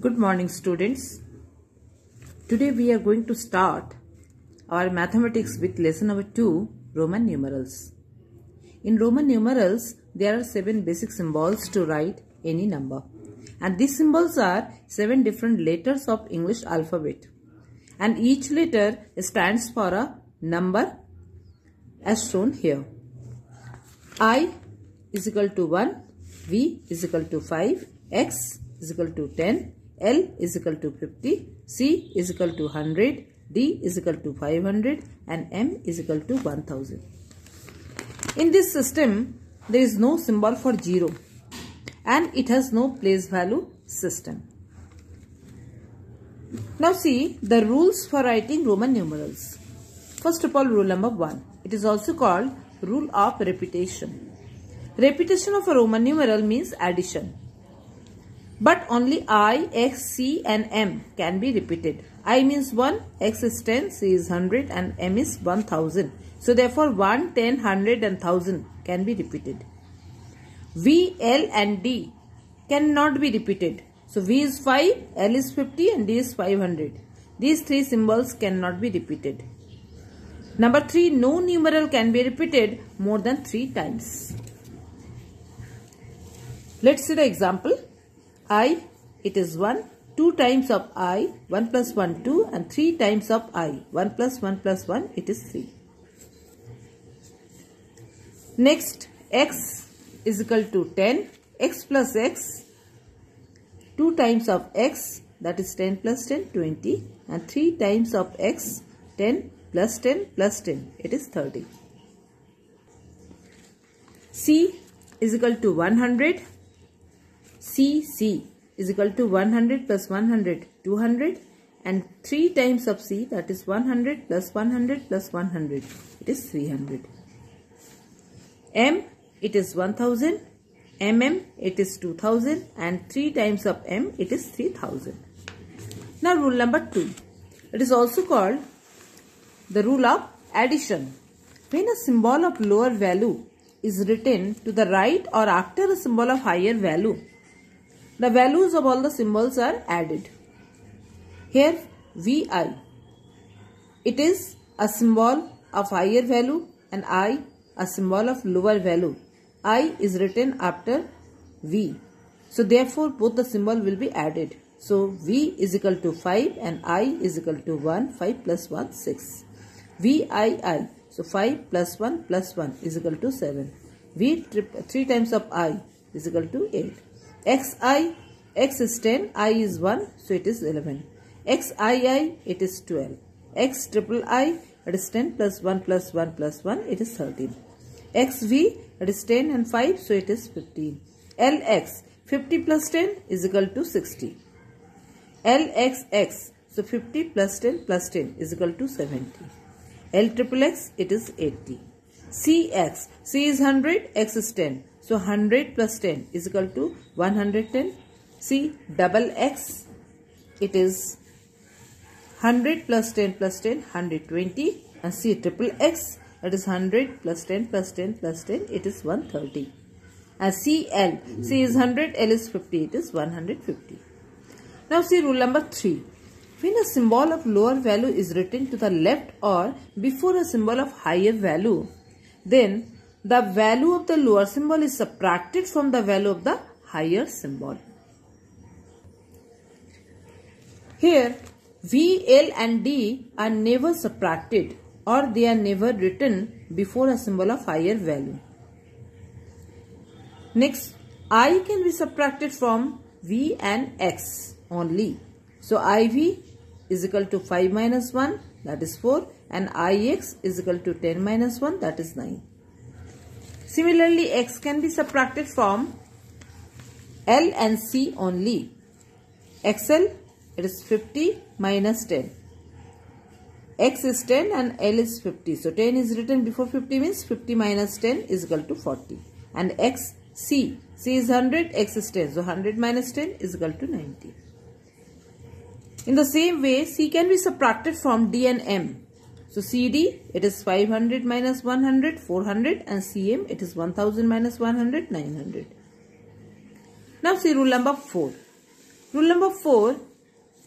Good morning students. Today we are going to start our mathematics with lesson number 2 Roman numerals. In Roman numerals there are 7 basic symbols to write any number and these symbols are 7 different letters of English alphabet and each letter stands for a number as shown here. I is equal to 1, V is equal to 5, X is equal to 10, L is equal to 50, C is equal to 100, D is equal to 500 and M is equal to 1000. In this system, there is no symbol for 0 and it has no place value system. Now see the rules for writing Roman numerals. First of all, rule number 1. It is also called rule of repetition. Repetition of a Roman numeral means addition. But only I, X, C and M can be repeated. I means 1, X is 10, C is 100 and M is 1000. So therefore 1, 10, 100 and 1000 can be repeated. V, L and D cannot be repeated. So V is 5, L is 50 and D is 500. These three symbols cannot be repeated. Number 3, no numeral can be repeated more than 3 times. Let's see the example i, it is 1. 2 times of i, 1 plus 1, 2 and 3 times of i, 1 plus 1 plus 1, it is 3. Next, x is equal to 10. x plus x, 2 times of x, that is 10 plus 10, 20 and 3 times of x, 10 plus 10 plus 10, it is 30. c is equal to 100 CC is equal to 100 plus 100, 200 and 3 times of C that is 100 plus 100 plus 100 it is 300. M it is 1000, mm it is 2000 and 3 times of M it is 3000. Now rule number 2. It is also called the rule of addition. When a symbol of lower value is written to the right or after a symbol of higher value the values of all the symbols are added. Here VI. It is a symbol of higher value and I a symbol of lower value. I is written after V. So therefore both the symbol will be added. So V is equal to 5 and I is equal to 1. 5 plus 1 6. VII. So 5 plus 1 plus 1 is equal to 7. V 3 times of I is equal to 8 xi x is 10 i is 1 so it is 11 xii it is 12 x triple i it is 10 plus 1 plus 1 plus 1 it is 13 xv it is 10 and 5 so it is 15 lx 50 plus 10 is equal to 60 lxx so 50 plus 10 plus 10 is equal to 70 l triple x it is 80 cx c is 100 x is 10 so 100 plus 10 is equal to 110. See double x it is 100 plus 10 plus 10 120 and see triple x it is 100 plus 10 plus 10 plus 10 it is 130 and see is 100 L is 50 it is 150. Now see rule number 3 when a symbol of lower value is written to the left or before a symbol of higher value then the value of the lower symbol is subtracted from the value of the higher symbol. Here, V, L and D are never subtracted or they are never written before a symbol of higher value. Next, I can be subtracted from V and X only. So, IV is equal to 5 minus 1 that is 4 and Ix is equal to 10 minus 1 that is 9. Similarly, x can be subtracted from L and C only. XL, it is 50 minus 10. X is 10 and L is 50. So, 10 is written before 50 means 50 minus 10 is equal to 40. And X, C. C is 100, X is 10. So, 100 minus 10 is equal to 90. In the same way, C can be subtracted from D and M. So CD it is 500 minus 100 400 and CM it is 1000 minus 100 900. Now see rule number 4. Rule number 4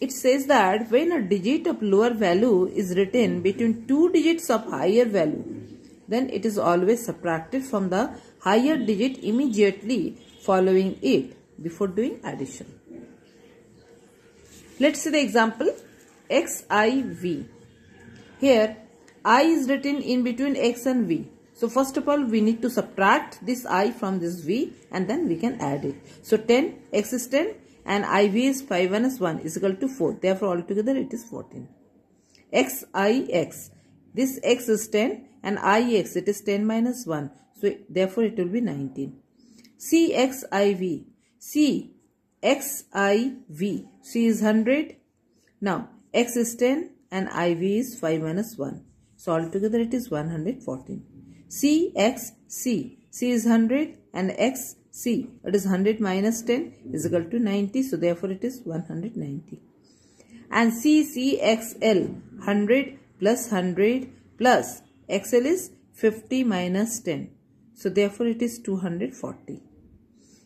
it says that when a digit of lower value is written between two digits of higher value then it is always subtracted from the higher digit immediately following it before doing addition. Let's see the example xiv here I is written in between X and V. So first of all we need to subtract this I from this V and then we can add it. So 10, X is 10 and IV is 5 minus 1 is equal to 4. Therefore altogether it is 14. X I X. This X is 10 and I X it is 10 minus 1. So therefore it will be 19. C X I V. C X I V. C is 100. Now X is 10 and IV is 5 minus 1. So altogether it is 114. C, X, C. C is 100 and X, C. It is 100 minus 10 is equal to 90. So therefore it is 190. And C, C, X, L. 100 plus 100 plus XL is 50 minus 10. So therefore it is 240.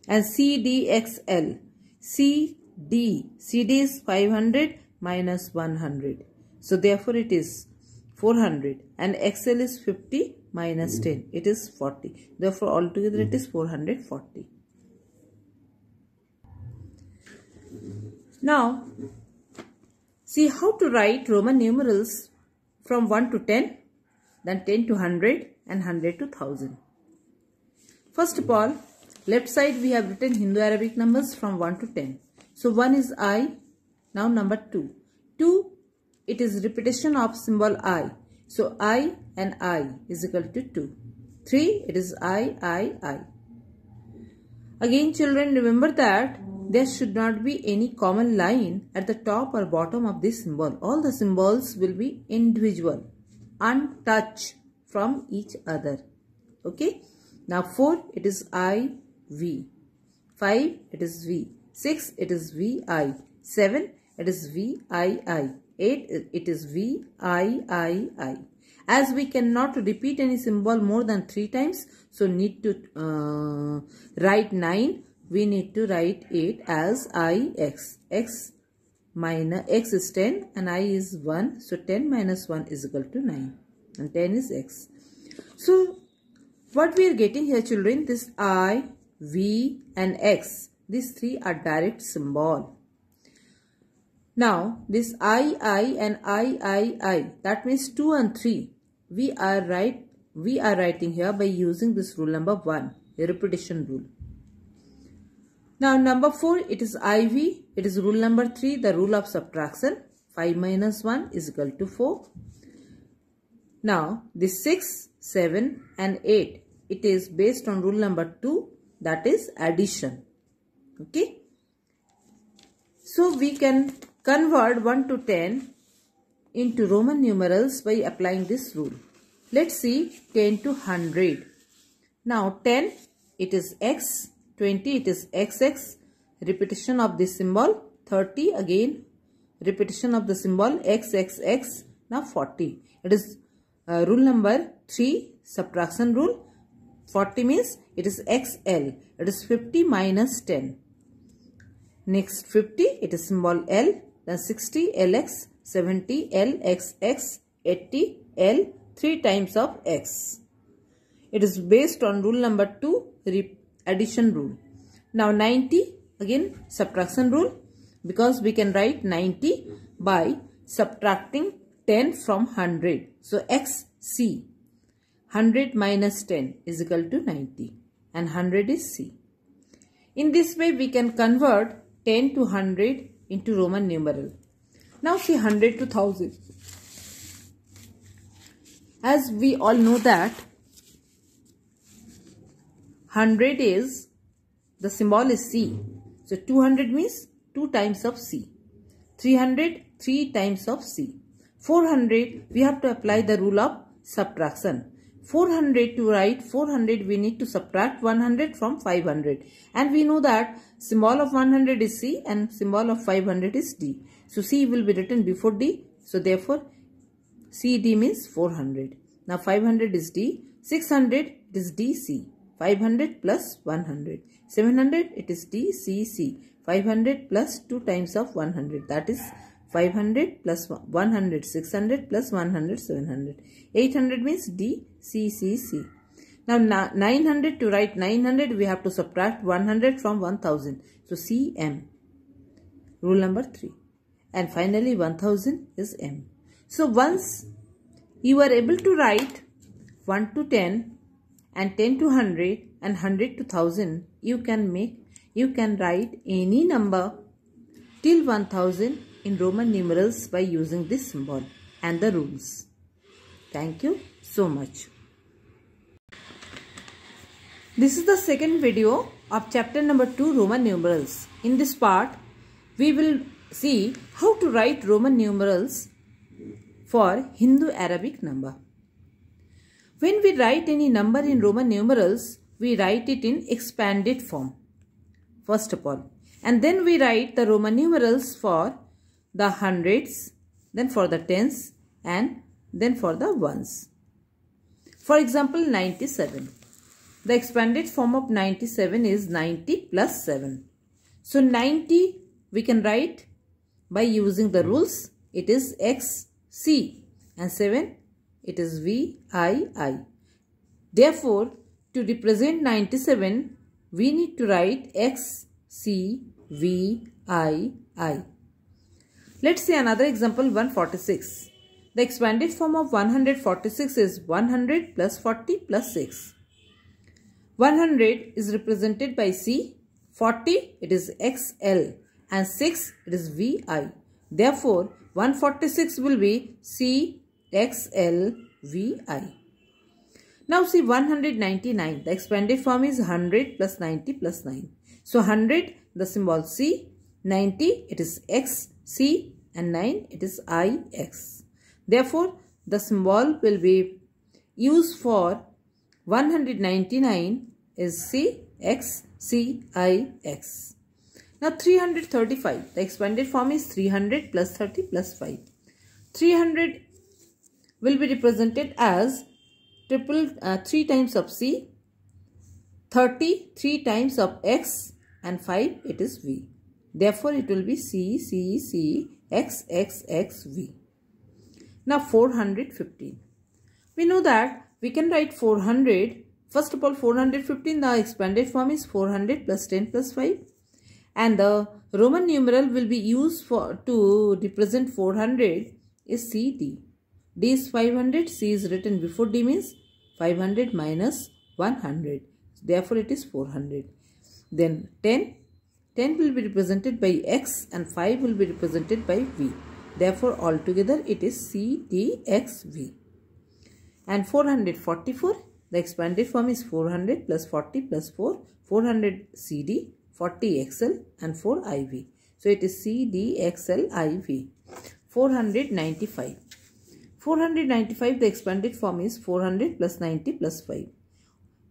And CDXL. CD. CD is 500 minus 100. So therefore it is 400 and XL is 50 minus 10. It is 40. Therefore altogether it is 440. Now see how to write Roman numerals from 1 to 10 then 10 to 100 and 100 to 1000. First of all left side we have written Hindu-Arabic numbers from 1 to 10. So 1 is I. Now number 2. 2 it is repetition of symbol i so i and i is equal to 2 3 it is i i i again children remember that there should not be any common line at the top or bottom of this symbol all the symbols will be individual untouched from each other okay now 4 it is i v 5 it is v 6 it is v i 7 it is v i i 8 it is V I I I. As we cannot repeat any symbol more than 3 times so need to uh, write 9 we need to write 8 as I X. X minus X is 10 and I is 1 so 10 minus 1 is equal to 9 and 10 is X. So what we are getting here children this I, V and X these three are direct symbol. Now, this I, I and I, I, I, that means 2 and 3. We are right. We are writing here by using this rule number 1, the repetition rule. Now, number 4, it is IV. It is rule number 3, the rule of subtraction. 5 minus 1 is equal to 4. Now, the 6, 7 and 8, it is based on rule number 2, that is addition. Okay. So, we can Convert 1 to 10 into Roman numerals by applying this rule. Let's see 10 to 100. Now 10 it is x, 20 it is xx, repetition of this symbol, 30 again, repetition of the symbol xxx, now 40. It is uh, rule number 3, subtraction rule. 40 means it is xl, it is 50 minus 10. Next 50 it is symbol l, then 60 LX, 70 LXX, 80 L, 3 times of X. It is based on rule number 2, addition rule. Now 90, again subtraction rule. Because we can write 90 by subtracting 10 from 100. So XC, 100 minus 10 is equal to 90 and 100 is C. In this way we can convert 10 to 100 into Roman numeral. Now see 100 to 1000. As we all know that 100 is the symbol is C. So 200 means 2 times of C. 300 3 times of C. 400 we have to apply the rule of subtraction. 400 to write 400 we need to subtract 100 from 500 and we know that symbol of 100 is C and symbol of 500 is D. So C will be written before D so therefore CD means 400. Now 500 is D, 600 is DC, 500 plus 100, 700 it is DCC, 500 plus 2 times of 100 that is 500 plus 100, 600 plus 100, 700. 800 means D, C, C, C. Now 900 to write 900 we have to subtract 100 from 1000. So C M. Rule number 3. And finally 1000 is M. So once you are able to write 1 to 10 and 10 to 100 and 100 to 1000 you can make you can write any number till 1000 in Roman numerals by using this symbol and the rules. Thank you so much. This is the second video of chapter number 2 Roman numerals. In this part, we will see how to write Roman numerals for Hindu-Arabic number. When we write any number in Roman numerals, we write it in expanded form, first of all. And then we write the Roman numerals for the hundreds, then for the tens and then for the ones. For example, 97. The expanded form of 97 is 90 plus 7. So 90 we can write by using the rules. It is XC and 7 it is VII. Therefore, to represent 97, we need to write X, C, V, I, I. Let's see another example 146. The expanded form of 146 is 100 plus 40 plus 6. 100 is represented by C, 40 it is XL and 6 it is VI. Therefore, 146 will be CXLVI. Now see 199. The expanded form is 100 plus 90 plus 9. So 100 the symbol C, 90 it is X C and 9 it is IX. Therefore, the symbol will be used for 199 is CXCIX. Now 335. The expanded form is 300 plus 30 plus 5. 300 will be represented as triple uh, 3 times of C, 30 3 times of X and 5 it is V. Therefore, it will be C, C, C, X, X, X, V. Now, 415. We know that we can write 400. First of all, 415, the expanded form is 400 plus 10 plus 5. And the Roman numeral will be used for to represent 400 is CD. D is 500, C is written before D means 500 minus 100. Therefore, it is 400. Then 10 10 will be represented by x and 5 will be represented by v. Therefore, altogether it is CDXV. And 444, the expanded form is 400 plus 40 plus 4, 400 CD, 40 XL and 4 IV. So, it is CDXL IV. 495. 495, the expanded form is 400 plus 90 plus 5.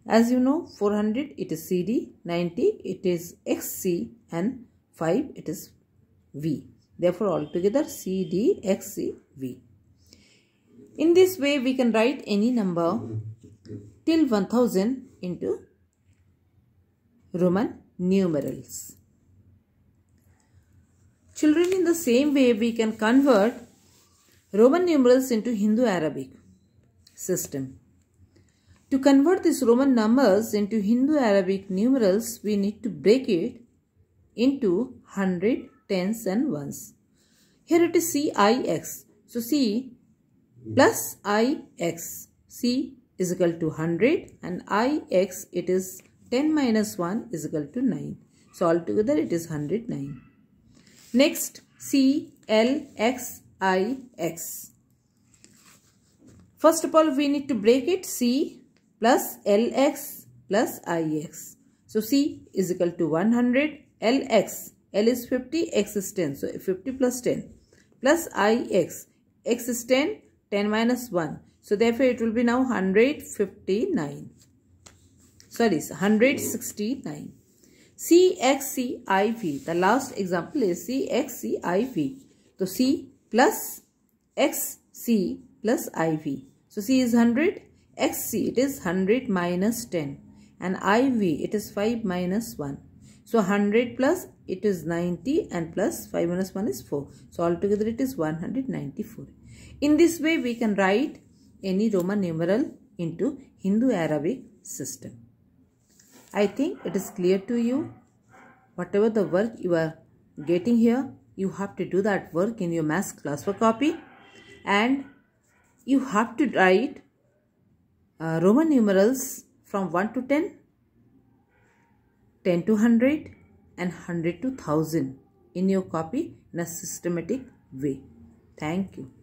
As you know 400 it is CD, 90 it is XC and 5 it is V. Therefore altogether CD, XC, V. In this way we can write any number till 1000 into Roman numerals. Children in the same way we can convert Roman numerals into Hindu Arabic system. To convert these Roman numbers into Hindu-Arabic numerals, we need to break it into 100, tens and ones. Here it is CIX. So C plus IX. C is equal to 100 and IX it is 10 minus 1 is equal to 9. So altogether it is 109. Next C L X I X. First of all we need to break it C plus Lx plus Ix. So C is equal to 100 Lx. L is 50, X is 10. So 50 plus 10 plus Ix. X is 10, 10 minus 1. So therefore it will be now 159. Sorry, 169. CXCIV. The last example is CXCIV. So C plus XC plus IV. So C is 100 xc it is 100 minus 10 and iv it is 5 minus 1 so 100 plus it is 90 and plus 5 minus 1 is 4 so altogether it is 194 in this way we can write any roman numeral into hindu arabic system i think it is clear to you whatever the work you are getting here you have to do that work in your mass class for copy and you have to write uh, Roman numerals from 1 to 10, 10 to 100 and 100 to 1000 in your copy in a systematic way. Thank you.